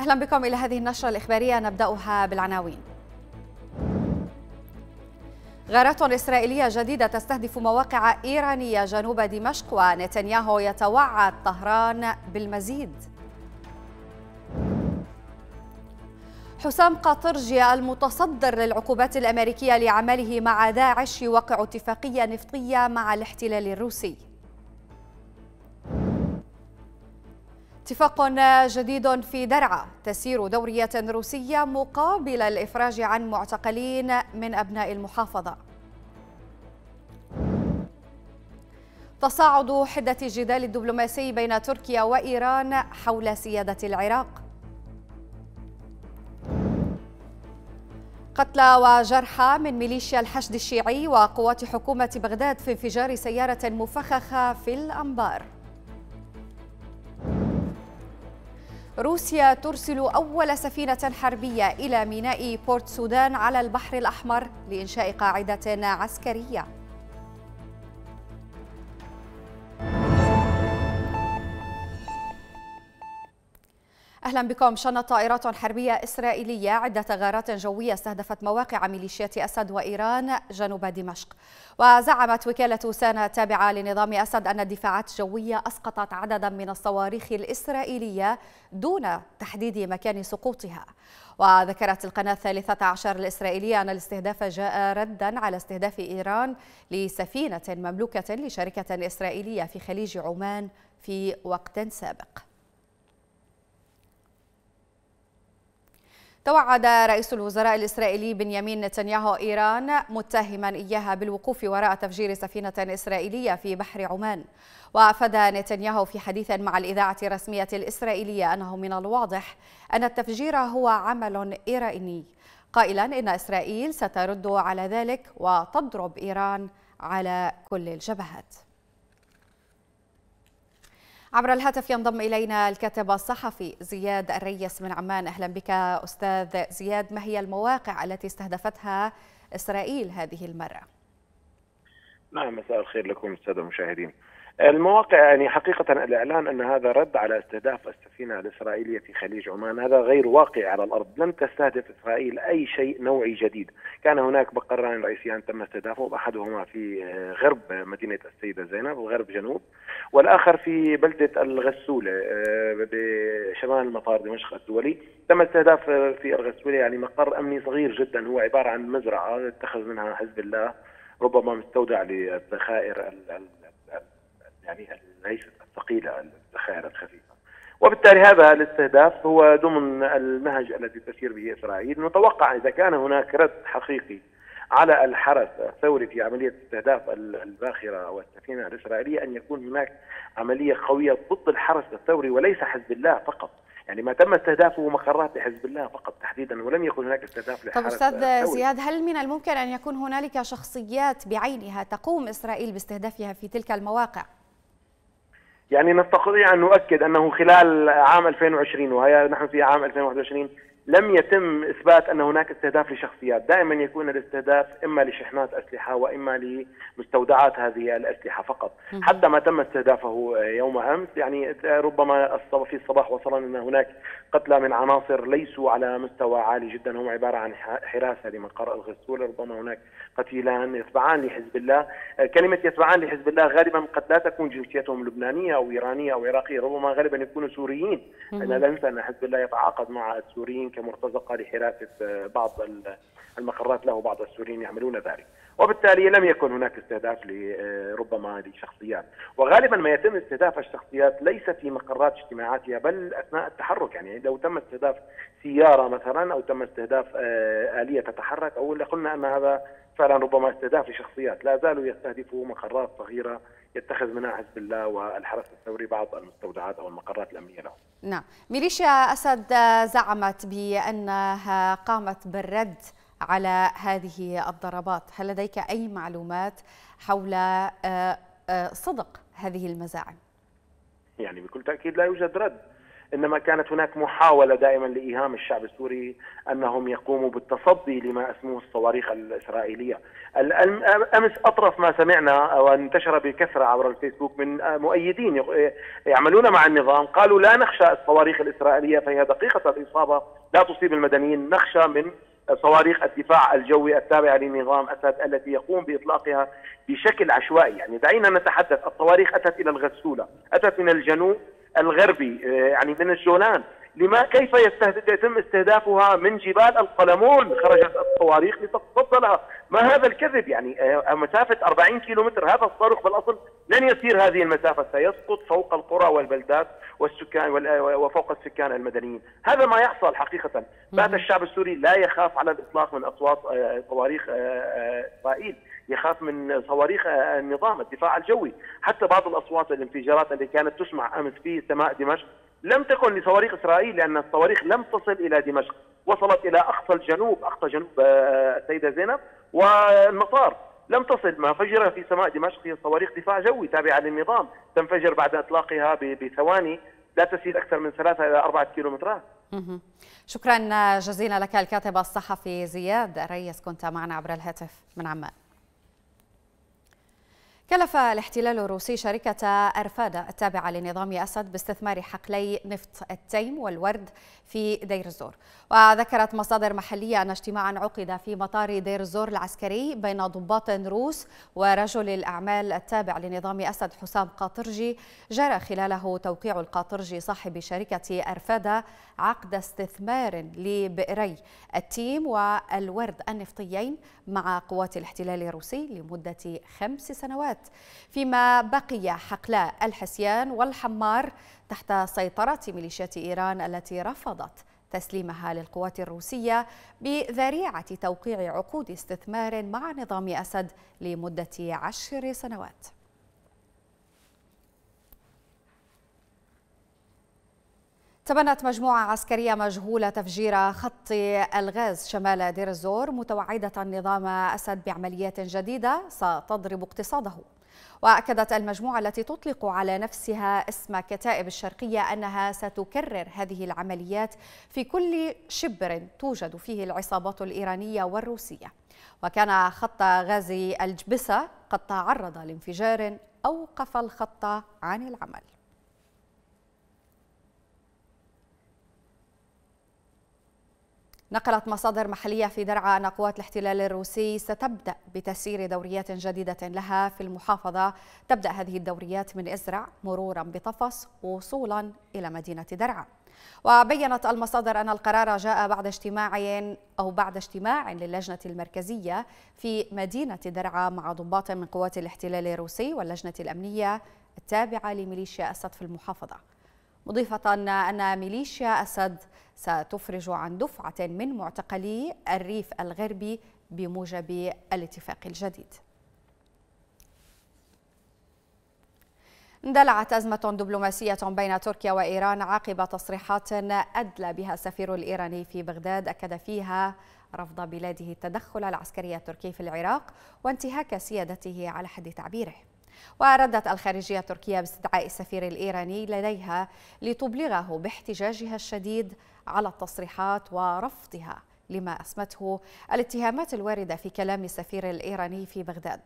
أهلا بكم إلى هذه النشرة الإخبارية نبدأها بالعناوين غارات إسرائيلية جديدة تستهدف مواقع إيرانية جنوب دمشق ونتنياهو يتوعد طهران بالمزيد حسام قاطرجي المتصدر للعقوبات الأمريكية لعمله مع داعش يوقع اتفاقية نفطية مع الاحتلال الروسي اتفاق جديد في درعا تسير دورية روسية مقابل الإفراج عن معتقلين من أبناء المحافظة تصاعد حدة الجدال الدبلوماسي بين تركيا وإيران حول سيادة العراق قتلى وجرحى من ميليشيا الحشد الشيعي وقوات حكومة بغداد في انفجار سيارة مفخخة في الأنبار روسيا ترسل أول سفينة حربية إلى ميناء بورت سودان على البحر الأحمر لإنشاء قاعدة عسكرية أهلا بكم شنت طائرات حربية إسرائيلية عدة غارات جوية استهدفت مواقع ميليشيات أسد وإيران جنوب دمشق وزعمت وكالة سانا التابعة لنظام أسد أن الدفاعات الجوية أسقطت عددا من الصواريخ الإسرائيلية دون تحديد مكان سقوطها وذكرت القناة الثالثة عشر الإسرائيلية أن الاستهداف جاء ردا على استهداف إيران لسفينة مملوكة لشركة إسرائيلية في خليج عمان في وقت سابق توعد رئيس الوزراء الإسرائيلي بنيامين نتنياهو إيران متهما إياها بالوقوف وراء تفجير سفينة إسرائيلية في بحر عمان وأفاد نتنياهو في حديث مع الإذاعة الرسمية الإسرائيلية أنه من الواضح أن التفجير هو عمل إيراني قائلا إن إسرائيل سترد على ذلك وتضرب إيران على كل الجبهات عبر الهاتف ينضم إلينا الكاتب الصحفي زياد الريس من عمان أهلا بك أستاذ زياد ما هي المواقع التي استهدفتها إسرائيل هذه المرة؟ نعم مساء الخير لكم السادة المشاهدين المواقع يعني حقيقة الإعلان أن هذا رد على استهداف السفينة الإسرائيلية في خليج عمان هذا غير واقع على الأرض لم تستهدف إسرائيل أي شيء نوعي جديد كان هناك بقران رئيسيان تم استهدافه أحدهما في غرب مدينة السيدة زينب وغرب جنوب والآخر في بلدة الغسولة آه، بشمال مطار دمشق الدولي تم استهداف في الغسولة يعني مقر أمني صغير جدا هو عبارة عن مزرعة اتخذ منها حزب الله ربما مستودع للذخائر يعني ليست الثقيله الذخائر الخفيفه. وبالتالي هذا الاستهداف هو ضمن المنهج الذي تسير به اسرائيل، نتوقع اذا كان هناك رد حقيقي على الحرس الثوري في عمليه استهداف الباخره والسفينه الاسرائيليه ان يكون هناك عمليه قويه ضد الحرس الثوري وليس حزب الله فقط. يعني ما تم استهدافه مقرات لحزب الله فقط تحديدا ولم يكن هناك استهداف لحزب الله استاذ زياد هل من الممكن ان يكون هنالك شخصيات بعينها تقوم اسرائيل باستهدافها في تلك المواقع؟ يعني نستطيع أن نؤكد أنه خلال عام 2020 وهي نحن في عام 2021 لم يتم اثبات ان هناك استهداف لشخصيات، دائما يكون الاستهداف اما لشحنات اسلحه واما لمستودعات هذه الاسلحه فقط، حتى ما تم استهدافه يوم امس يعني ربما في الصباح وصلنا ان هناك قتلى من عناصر ليسوا على مستوى عالي جدا هم عباره عن حراسه لمن قرأ الغسول، ربما هناك قتيلان يتبعان لحزب الله، كلمه يتبعان لحزب الله غالبا قد لا تكون جنسيتهم لبنانيه او ايرانيه او عراقيه، ربما غالبا يكونوا سوريين، انا لا ننسى ان حزب الله يتعاقد مع السوريين كمرتزقه مرتزقه لحراسه آه، بعض المقرات له بعض السوريين يعملون ذلك وبالتالي لم يكن هناك استهداف آه، ربما لشخصيات وغالبا ما يتم استهداف الشخصيات ليس في مقرات اجتماعاتها بل اثناء التحرك يعني لو تم استهداف سياره مثلا او تم استهداف آه، اليه تتحرك او قلنا ان هذا فعلا ربما استهداف لشخصيات لا زالوا يستهدفوا مقرات صغيره يتخذ منها حزب الله والحرس الثوري بعض المستودعات او المقرات الامنيه له. نعم، ميليشيا اسد زعمت بانها قامت بالرد على هذه الضربات، هل لديك اي معلومات حول آه، آه، صدق هذه المزاعم؟ يعني بكل تاكيد لا يوجد رد. انما كانت هناك محاوله دائما لايهام الشعب السوري انهم يقوموا بالتصدي لما اسموه الصواريخ الاسرائيليه. امس اطرف ما سمعنا وانتشر بكثره عبر الفيسبوك من مؤيدين يعملون مع النظام قالوا لا نخشى الصواريخ الاسرائيليه فهي دقيقه الاصابه لا تصيب المدنيين نخشى من صواريخ الدفاع الجوي التابعه لنظام اسد التي يقوم باطلاقها بشكل عشوائي، يعني دعينا نتحدث الصواريخ اتت الى الغسوله، اتت من الجنوب الغربي آه، يعني من الجولان لما كيف يتم استهدافها من جبال القلمون خرجت الصواريخ لتتفضلها ما هذا الكذب يعني آه، مسافة 40 كيلومتر هذا الصاروخ بالأصل لن يسير هذه المسافة سيسقط فوق القرى والبلدات والسكان آه، وفوق السكان المدنيين هذا ما يحصل حقيقة بات الشعب السوري لا يخاف على الإطلاق من أصوات صواريخ إسرائيل يخاف من صواريخ آه، النظام الدفاع الجوي حتى بعض الأصوات الانفجارات التي كانت تسمع أمس في سماء دمشق لم تكن لصواريخ إسرائيل لأن الصواريخ لم تصل إلى دمشق وصلت إلى أقصى الجنوب أقصى جنوب آه، السيدة زينب والمطار لم تصل ما فجر في سماء دمشق هي صواريخ دفاع جوي تابعة للنظام تنفجر بعد إطلاقها بثواني لا تسير أكثر من ثلاثة إلى أربعة كيلومترات شكرا جزيلا لك الكاتب الصحفي زياد ريس كنت معنا عبر الهاتف من عمان كلف الاحتلال الروسي شركة أرفادا التابعة لنظام أسد باستثمار حقلي نفط التيم والورد في دير الزور وذكرت مصادر محلية أن اجتماعا عقد في مطار دير الزور العسكري بين ضباط روس ورجل الأعمال التابع لنظام أسد حسام قاطرجي جرى خلاله توقيع القاطرجي صاحب شركة أرفادا عقد استثمار لبئري التيم والورد النفطيين مع قوات الاحتلال الروسي لمدة خمس سنوات الشتات فيما بقي حقلاء الحسيان والحمار تحت سيطرة ميليشيات إيران التي رفضت تسليمها للقوات الروسية بذريعة توقيع عقود استثمار مع نظام أسد لمدة عشر سنوات تبنت مجموعة عسكرية مجهولة تفجير خط الغاز شمال دير الزور متوعدة نظام أسد بعمليات جديدة ستضرب اقتصاده وأكدت المجموعة التي تطلق على نفسها اسم كتائب الشرقية أنها ستكرر هذه العمليات في كل شبر توجد فيه العصابات الإيرانية والروسية وكان خط غاز الجبسة قد تعرض لانفجار أوقف الخط عن العمل نقلت مصادر محلية في درعا أن قوات الاحتلال الروسي ستبدأ بتسيير دوريات جديدة لها في المحافظة تبدأ هذه الدوريات من إزرع مرورا بطفس وصولا إلى مدينة درعا وبينت المصادر أن القرار جاء بعد اجتماع أو بعد اجتماع للجنة المركزية في مدينة درعا مع ضباط من قوات الاحتلال الروسي واللجنة الأمنية التابعة لميليشيا أسد في المحافظة مضيفة أن ميليشيا أسد ستفرج عن دفعة من معتقلي الريف الغربي بموجب الاتفاق الجديد اندلعت أزمة دبلوماسية بين تركيا وإيران عقب تصريحات أدلى بها السفير الإيراني في بغداد أكد فيها رفض بلاده التدخل العسكري التركي في العراق وانتهاك سيادته على حد تعبيره وردت الخارجية التركية باستدعاء السفير الإيراني لديها لتبلغه باحتجاجها الشديد على التصريحات ورفضها لما أسمته الاتهامات الواردة في كلام السفير الإيراني في بغداد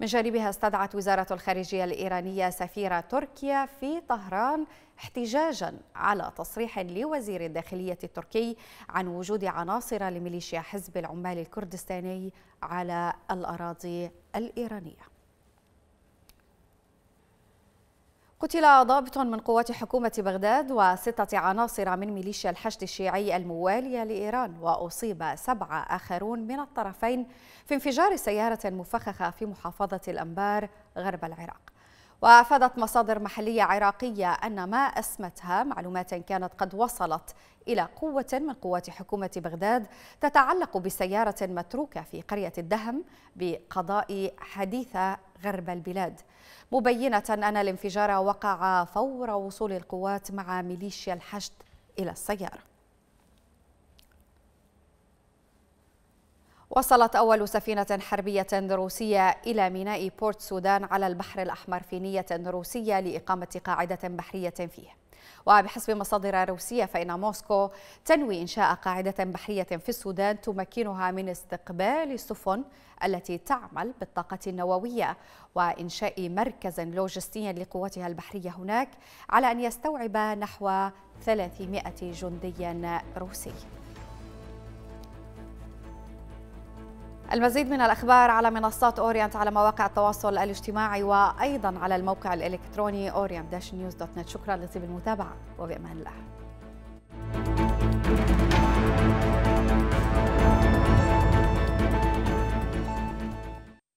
من جانبها استدعت وزارة الخارجية الإيرانية سفير تركيا في طهران احتجاجا على تصريح لوزير الداخلية التركي عن وجود عناصر لميليشيا حزب العمال الكردستاني على الأراضي الإيرانية قتل ضابط من قوات حكومة بغداد وستة عناصر من ميليشيا الحشد الشيعي الموالية لإيران وأصيب سبعة آخرون من الطرفين في انفجار سيارة مفخخة في محافظة الأنبار غرب العراق وافادت مصادر محليه عراقيه ان ما اسمتها معلومات كانت قد وصلت الى قوه من قوات حكومه بغداد تتعلق بسياره متروكه في قريه الدهم بقضاء حديثه غرب البلاد مبينه ان الانفجار وقع فور وصول القوات مع ميليشيا الحشد الى السياره وصلت أول سفينة حربية روسية إلى ميناء بورت سودان على البحر الأحمر في نية روسية لإقامة قاعدة بحرية فيه وبحسب مصادر روسية فإن موسكو تنوي إنشاء قاعدة بحرية في السودان تمكنها من استقبال السفن التي تعمل بالطاقة النووية وإنشاء مركز لوجستي لقواتها البحرية هناك على أن يستوعب نحو 300 جندي روسي المزيد من الأخبار على منصات أورينت على مواقع التواصل الاجتماعي وأيضا على الموقع الإلكتروني orient-news.net شكرا لطيب المتابعة وبأمان الله